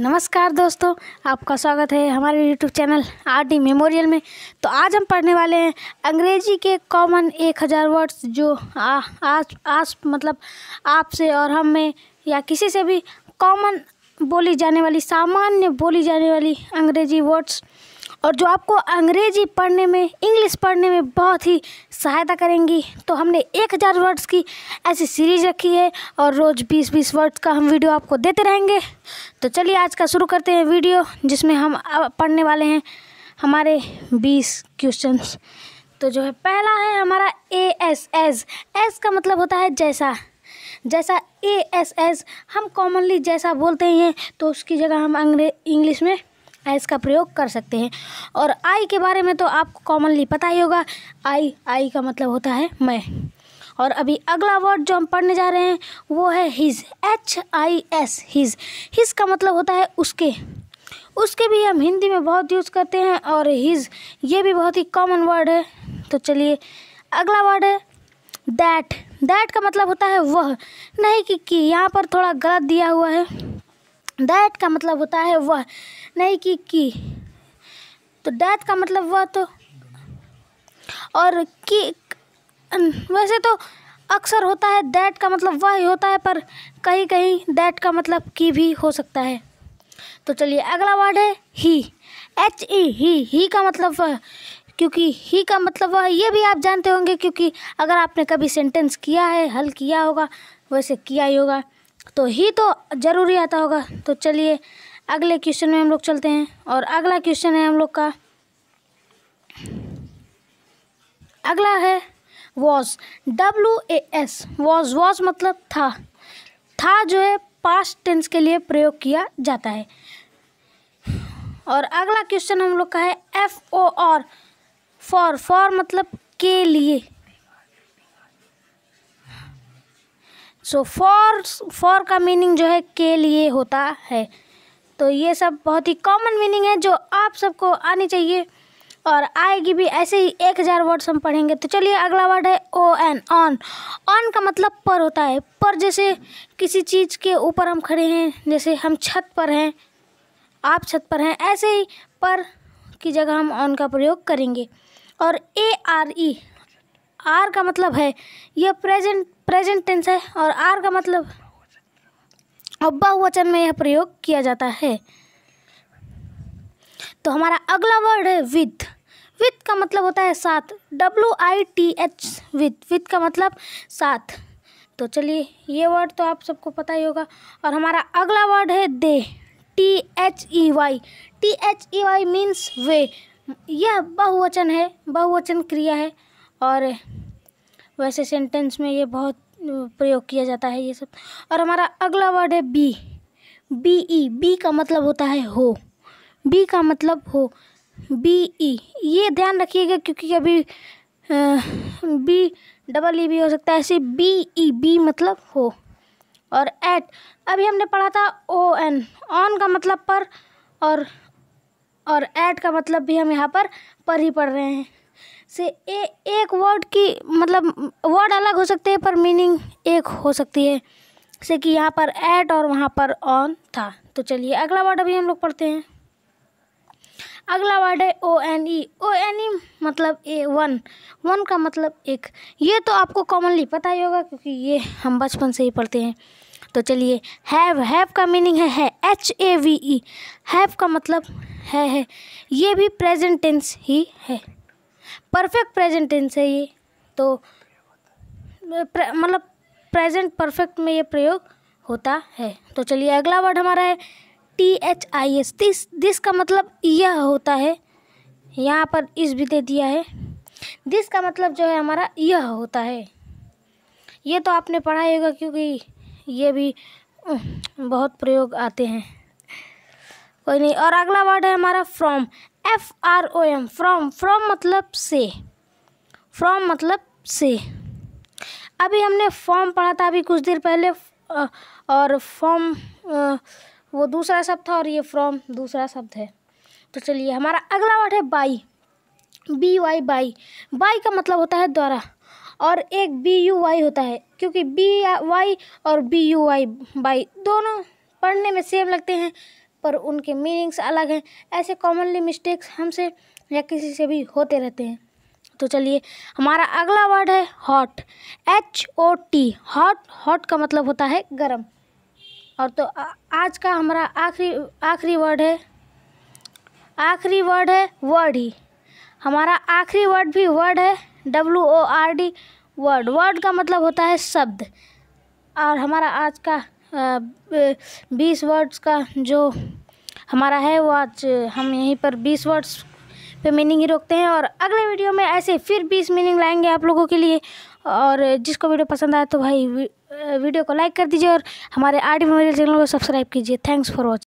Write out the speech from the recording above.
नमस्कार दोस्तों आपका स्वागत है हमारे YouTube channel R D memorial में तो आज हम पढ़ने वाले हैं अंग्रेजी के कॉमन एक हज़ार वर्ड्स जो आ, आज आज मतलब आपसे और हम में या किसी से भी कॉमन बोली जाने वाली सामान्य बोली जाने वाली अंग्रेजी वर्ड्स और जो आपको अंग्रेजी पढ़ने में इंग्लिश पढ़ने में बहुत ही सहायता करेंगी तो हमने एक हज़ार वर्ड्स की ऐसी सीरीज रखी है और रोज़ बीस बीस वर्ड्स का हम वीडियो आपको देते रहेंगे तो चलिए आज का शुरू करते हैं वीडियो जिसमें हम पढ़ने वाले हैं हमारे बीस क्वेश्चन तो जो है पहला है हमारा ए एस एस एस का मतलब होता है जैसा जैसा ए एस एस हम कॉमनली जैसा बोलते हैं तो उसकी जगह हम अंग्रेज इंग्लिश में आई का प्रयोग कर सकते हैं और आई के बारे में तो आपको कॉमनली पता ही होगा आई आई का मतलब होता है मैं और अभी अगला वर्ड जो हम पढ़ने जा रहे हैं वो है his H I S his his का मतलब होता है उसके उसके भी हम हिंदी में बहुत यूज़ करते हैं और हिज ये भी बहुत ही कॉमन वर्ड है तो चलिए अगला वर्ड है दैट दैट का मतलब होता है वह नहीं कि, कि यहाँ पर थोड़ा गलत दिया हुआ है डैट का मतलब होता है वह नहीं कि की तो डैट का मतलब वह तो और की वैसे तो अक्सर होता है डैट का मतलब वह ही होता है पर कहीं कहीं डैट का मतलब की भी हो सकता है तो चलिए अगला वर्ड है ही एच ई ही ही का मतलब वह क्योंकि ही का मतलब वह ये भी आप जानते होंगे क्योंकि अगर आपने कभी सेंटेंस किया है हल किया होगा वैसे किया ही होगा तो ही तो ज़रूरी आता होगा तो चलिए अगले क्वेश्चन में हम लोग चलते हैं और अगला क्वेश्चन है हम लोग का अगला है was W A S was was मतलब था था जो है पास्ट टेंस के लिए प्रयोग किया जाता है और अगला क्वेश्चन हम लोग का है एफ ओ और फॉर फॉर मतलब के लिए सो फॉर फॉर का मीनिंग जो है के लिए होता है तो ये सब बहुत ही कॉमन मीनिंग है जो आप सबको आनी चाहिए और आएगी भी ऐसे ही एक हज़ार वर्ड्स हम पढ़ेंगे तो चलिए अगला वर्ड है ओ एन ऑन ऑन का मतलब पर होता है पर जैसे किसी चीज़ के ऊपर हम खड़े हैं जैसे हम छत पर हैं आप छत पर हैं ऐसे ही पर की जगह हम ऑन का प्रयोग करेंगे और ए आर ई आर का मतलब है यह प्रेजेंट प्रेजेंट टेंस है और आर का मतलब अब्बा वचन में यह प्रयोग किया जाता है तो हमारा अगला वर्ड है विद विद का मतलब होता है साथ W I T H with with का मतलब साथ तो चलिए ये वर्ड तो आप सबको पता ही होगा और हमारा अगला वर्ड है they T H E Y T H E Y means वे यह बहुवचन है बहुवचन क्रिया है और वैसे सेंटेंस में ये बहुत प्रयोग किया जाता है ये सब और हमारा अगला वर्ड है बी बी ई बी का मतलब होता है हो बी का मतलब हो बी ई ये ध्यान रखिएगा क्योंकि अभी बी डबल ई भी हो सकता है ऐसे बी ई बी मतलब हो और एट अभी हमने पढ़ा था ओ एन ऑन का मतलब पर और और एट का मतलब भी हम यहाँ पर पर ही पढ़ रहे हैं से ए, एक वर्ड की मतलब वर्ड अलग हो सकते हैं पर मीनिंग एक हो सकती है जैसे कि यहाँ पर एट और वहाँ पर ऑन था तो चलिए अगला वर्ड अभी हम लोग पढ़ते हैं अगला वर्ड है O N E O N E मतलब ए वन वन का मतलब एक ये तो आपको कॉमनली पता ही होगा क्योंकि ये हम बचपन से ही पढ़ते हैं तो चलिए हैव हैव का मीनिंग है है H A V E have का मतलब है है ये भी प्रेजेंट टेंस ही है परफेक्ट प्रेजेंट टेंस है ये तो मतलब प्रेजेंट परफेक्ट में ये प्रयोग होता है तो चलिए अगला वर्ड हमारा है T H I S this this का मतलब यह होता है यहाँ पर इस भी दे दिया है दिस का मतलब जो है हमारा यह होता है ये तो आपने पढ़ा ही होगा क्योंकि ये भी बहुत प्रयोग आते हैं कोई नहीं और अगला वर्ड है हमारा from F R O M from from मतलब से फ्रॉम मतलब से अभी हमने फॉर्म पढ़ा था अभी कुछ देर पहले और फॉर्म वो दूसरा शब्द था और ये फ्रॉम दूसरा शब्द है तो चलिए हमारा अगला वर्ड है by B Y by by का मतलब होता है द्वारा और एक बी यू वाई होता है क्योंकि बी वाई और बी यू वाई बाई दोनों पढ़ने में सेम लगते हैं पर उनके मीनिंग्स अलग हैं ऐसे कॉमनली मिस्टेक्स हमसे या किसी से भी होते रहते हैं तो चलिए हमारा अगला वर्ड है hot H O T hot hot का मतलब होता है गर्म और तो आज का हमारा आखिरी आखिरी वर्ड है आखिरी वर्ड है वर्ड ही हमारा आखिरी वर्ड भी वर्ड है W O R D word word का मतलब होता है शब्द और हमारा आज का बीस वर्ड्स का जो हमारा है वो आज हम यहीं पर बीस वर्ड्स पे मीनिंग ही रोकते हैं और अगले वीडियो में ऐसे फिर बीस मीनिंग लाएंगे आप लोगों के लिए और जिसको वीडियो पसंद आए तो भाई वीडियो को लाइक कर दीजिए और हमारे आर डी चैनल को सब्सक्राइब कीजिए थैंक्स फॉर वॉचिंग